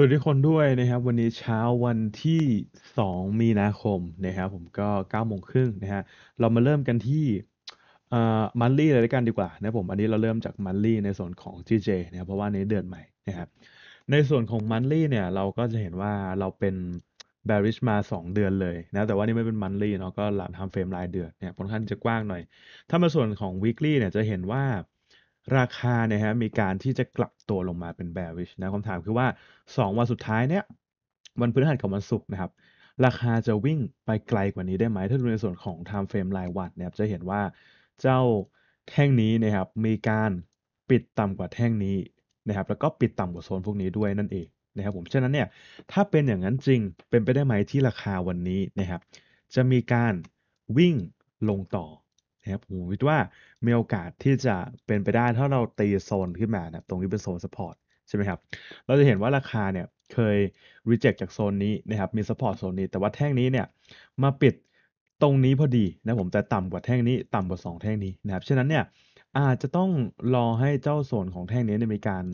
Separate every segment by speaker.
Speaker 1: สวัสดีทุกคนด้วยนะครับวันนี้เช้าวันที่ 2 มีนาคมนะครับผมก็9โมงครึ่งนะฮะเรามาเริ่มกันที่มันลี่เลยกันดีกว่านะผมอันนี้เราเริ่มจากมันลี่ในส่วนของ GJ นะครับเพราะว่าในเดือนใหม่นะครับในส่วนของมันลี่เนี่ยเราก็จะเห็นว่าเราเป็น b บร r i s h มา 2 เดือนเลยนะแต่ว่านี่ไม่เป็นมันลี่เนาะก็หลังทำเฟรมรายเดือนเนี่ยค่อนข้างจะกว้างหน่อย ถ้ามาส่วนของ weekly เนี่ยจะเห็นว่าราคาเนี่ยฮะมีการที่จะกลับตัวลงมาเป็น bearish นะคำถามคือว่า 2วันสุดท้ายเนี่ยวันพฤหัสกับวันศุกร์นะครับราคาจะวิ่งไปไกลกว่านี้ได้ไหมถ้าดูในส่วนของ time frame รายวันนะครับจะเห็นว่าเจ้าแท่งนี้นะครับมีการปิดต่ำกว่าแท่งนี้นะครับแล้วก็ปิดต่ำกว่าโซนพวกนี้ด้วยนั่นเองนะครับผมฉะนั้นเนี่ยถ้าเป็นอย่างนั้นจริงเป็นไปได้ไหมที่ราคาวันนี้นะครับจะมีการวิ่งลงต่อนะครับ ผมคิดว่ามีโอกาสที่จะเป็นไปได้ถ้าเราตีโซนขึ้นมานะตรงนี้เป็นโซนสปอร์ตใช่ไหมครับเราจะเห็นว่าราคาเนี่ยเคย reject จากโซนนี้นะครับมีสปอร์ตโซนนี้แต่ว่าแท่งนี้เนี่ยมาปิดตรงนี้พอดีนะผมแต่ต่ำกว่าแท่งนี้ต่ำกว่า2แท่งนี้นะครับฉะนั้นเนี่ยอาจจะต้องรอให้เจ้าโซนของแท่งนี้มีการ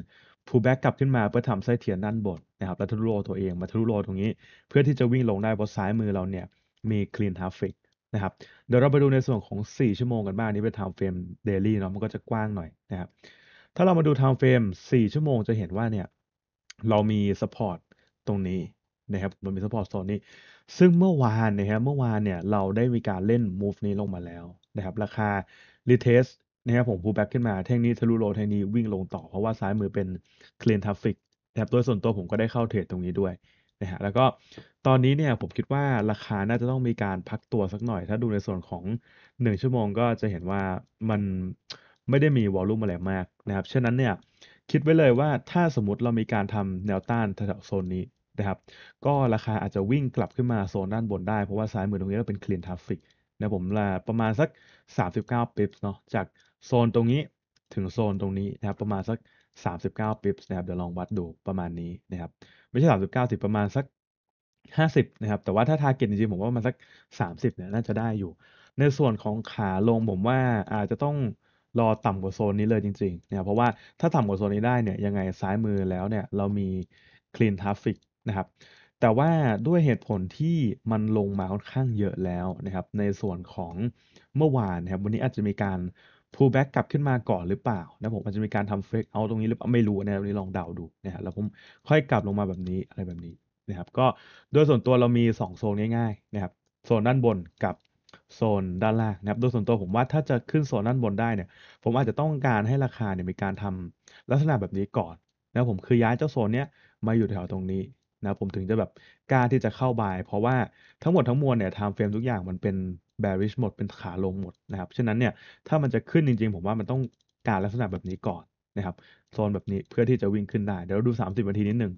Speaker 1: พูแบ็กกลับขึ้นมาเพื่อทำไส้เทียนด้านบนนะครับแล้วทะลุโลตัวเองมาทะลุโลตรงนี้ เพื่อที่จะวิ่งลงได้เพราะซ้ายมือเราเนี่ยมีคลีนทร f ฟิกะครับเดี๋ยวเราไปดูในส่วนของ 4 ชั่วโมงกันบ้างนี้เป็น time frame daily เนาะมันก็จะกว้างหน่อยนะครับถ้าเรามาดู time frame 4 ชั่วโมงจะเห็นว่าเนี่ยเรามี support ตรงนี้นะครับมันมี support z o n นี้ ซึ่งเมื่อวานนะครับเมื่อวานเนี่ยเราได้มีการเล่น move นี้ลงมาแล้วนะครับ ราคา retest นะครับผม pull back ขึ้นมาแท่งนี้ ทะลุโลแท่งนี้วิ่งลงต่อเพราะว่าซ้ายมือเป็น clean traffic กแบับตัวส่วนตัวผมก็ได้เข้าเทรดตรงนี้ด้วยนะฮะแล้วก็ตอนนี้เนี่ยผมคิดว่าราคาน่าจะต้องมีการพักตัวสักหน่อย ถ้าดูในส่วนของ 1 ชั่วโมงก็จะเห็นว่ามันไม่ได้มีวอลลุ่มอะไรมากนะครับฉะนั้นเนี่ยคิดไว้เลยว่าถ้าสมมติเรามีการทำแนวต้านแถวโซนนี้นะครับก็ราคาอาจจะวิ่งกลับขึ้นมาโซนด้านบนได้เพราะว่าซ้ายมือตรงนี้เราเป็นเคลียร์ทาฟฟิกนะผมละประมาณสัก 39 pips เนาะจากโซนตรงนี้ถึงโซนตรงนี้นะครับประมาณสัก 39 p i ส์นะครับเดี๋ยวลองวัดดูประมาณนี้นะครับไม่ใช่ 39 สิประมาณสัก 50 นะครับแต่ว่าถ้าทาร์เก็ตจริงๆ ผมว่ามันสัก 30 เนี่ยน่าจะได้อยู่ ในส่วนของขาลงผมว่าอาจจะต้องรอต่ำกว่าโซนนี้เลยจริงๆเนะเพราะว่าถ้าต่ำกว่าโซนนี้ได้เนี่ยยังไงซ้ายมือแล้วเนี่ยเรามี clean traffic นะครับแต่ว่าด้วยเหตุผลที่มันลงมาค่อนข้างเยอะแล้วนะครับ ในส่วนของเมื่อวานนะครับ วันนี้อาจจะมีการพู l แบ็กกลับขึ้นมาก่อนหรือเปล่านะผมมันจะมีการทำเฟกเอาตรงนี้หรือไม่รู้นะตรงนี้ลองเดาดูนะครับแล้วผมค่อยกลับลงมาแบบนี้อะไรแบบนี้นะครับก็โดยส่วนตัวเรามี2โซนง่ายๆนะครับโซนด้านบนกับโซนด้านล่างนะครับโดยส่วนตัวผมว่าถ้าจะขึ้นโซนด้านบนได้เนี่ยผมอาจจะต้องการให้ราคาเนี่ยมีการทำลักษณะแบบนี้ก่อนนะผมคือย้ายเจ้าโซนเนี้ยมาอยู่แถวตรงนี้นะผมถึงจะแบบกล้าที่จะเข้าบายเพราะว่าทั้งหมดทั้งมวลเนี่ยทำเฟรมทุกอย่างมันเป็น bearish หมดเป็นขาลงหมดนะครับฉะนั้นเนี่ยถ้ามันจะขึ้นจริง ๆ ผมว่ามันต้องการลักษณะแบบนี้ก่อนนะครับโซนแบบนี้เพื่อที่จะวิ่งขึ้นได้เดี๋ยวดู30นาทีนิดหนึ่ง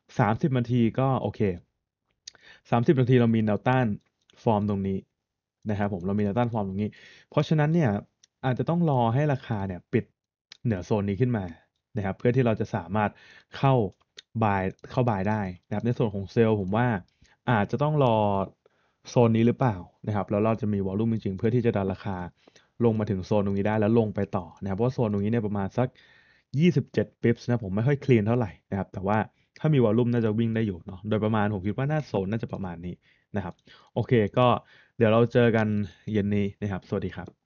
Speaker 1: 30นาทีก็โอเค30นาทีเรามีแนวต้านฟอร์มตรงนี้นะครับผมเรามีแนวต้านฟอร์มตรงนี้ เพราะฉะนั้นเนี่ยอาจจะต้องรอให้ราคาเนี่ยปิดเหนือโซนนี้ขึ้นมานะครับเพื่อที่เราจะสามารถเข้าบายเข้าบายได้นะครับในส่วนของเซลล์ผมว่าอาจจะต้องรอโซนนี้หรือเปล่านะครับแล้วเราจะมีวอลลุ่มจริงๆเพื่อที่จะดันราคาลงมาถึงโซนตรงนี้ได้แล้วลงไปต่อนะครับเพราะโซนตรงนี้เนี่ยประมาณสัก 27ิ i ส์นะผมไม่ค่อยคลีนเท่าไหร่นะครับแต่ว่าถ้ามีวอลลุ่มน่าจะวิ่งได้อยู่เนาะโดยประมาณผมคิดว่าน่าโซนน่าจะประมาณนี้นะครับโอเคก็เดี๋ยวเราเจอกันเย็นนี้นะครับสวัสดีครับ